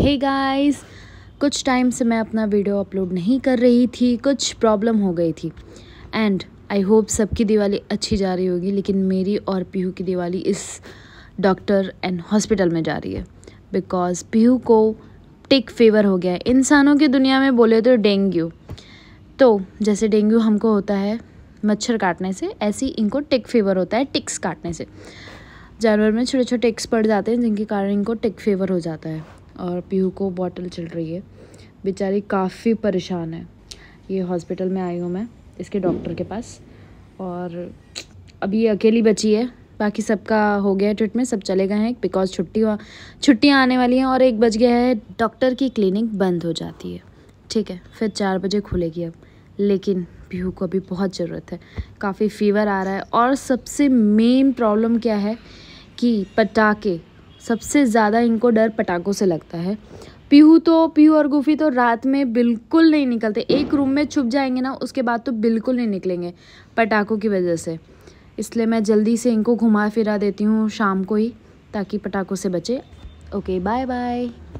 हे hey guys कुछ time से मैं अपना वीडियो अपलोड नहीं कर रही थी कुछ प्रॉब्लम हो गई थी एंड आई होप सबकी दिवाली अच्छी जा रही होगी लेकिन मेरी और पीहू की दिवाली इस डॉक्टर एंड हॉस्पिटल में जा रही है बिकॉज़ पीहू को टिक फीवर हो गया है इंसानों की दुनिया में बोले तो डेंगू तो जैसे डेंगू हमको होता है मच्छर काटने से ऐसे ही इनको टिक फीवर होता है टिक्स काटने से जानवर में छोटे छोटे टिक्स पड़ जाते हैं जिनके कारण इनको टिक फीवर हो जाता है और पीहू को बॉटल चल रही है बेचारी काफ़ी परेशान है ये हॉस्पिटल में आई हूँ मैं इसके डॉक्टर के पास और अभी अकेली बची है बाकी सबका हो गया है ट्रीटमेंट सब चले गए हैं बिकॉज छुट्टी छुट्टियाँ आने वाली हैं और एक बज गया है डॉक्टर की क्लिनिक बंद हो जाती है ठीक है फिर चार बजे खुलेगी अब लेकिन पीहू को अभी बहुत ज़रूरत है काफ़ी फीवर आ रहा है और सबसे मेन प्रॉब्लम क्या है कि पटाखे सबसे ज़्यादा इनको डर पटाखों से लगता है पीहू तो पीहू और गुफी तो रात में बिल्कुल नहीं निकलते एक रूम में छुप जाएंगे ना उसके बाद तो बिल्कुल नहीं निकलेंगे पटाखों की वजह से इसलिए मैं जल्दी से इनको घुमा फिरा देती हूँ शाम को ही ताकि पटाखों से बचे ओके बाय बाय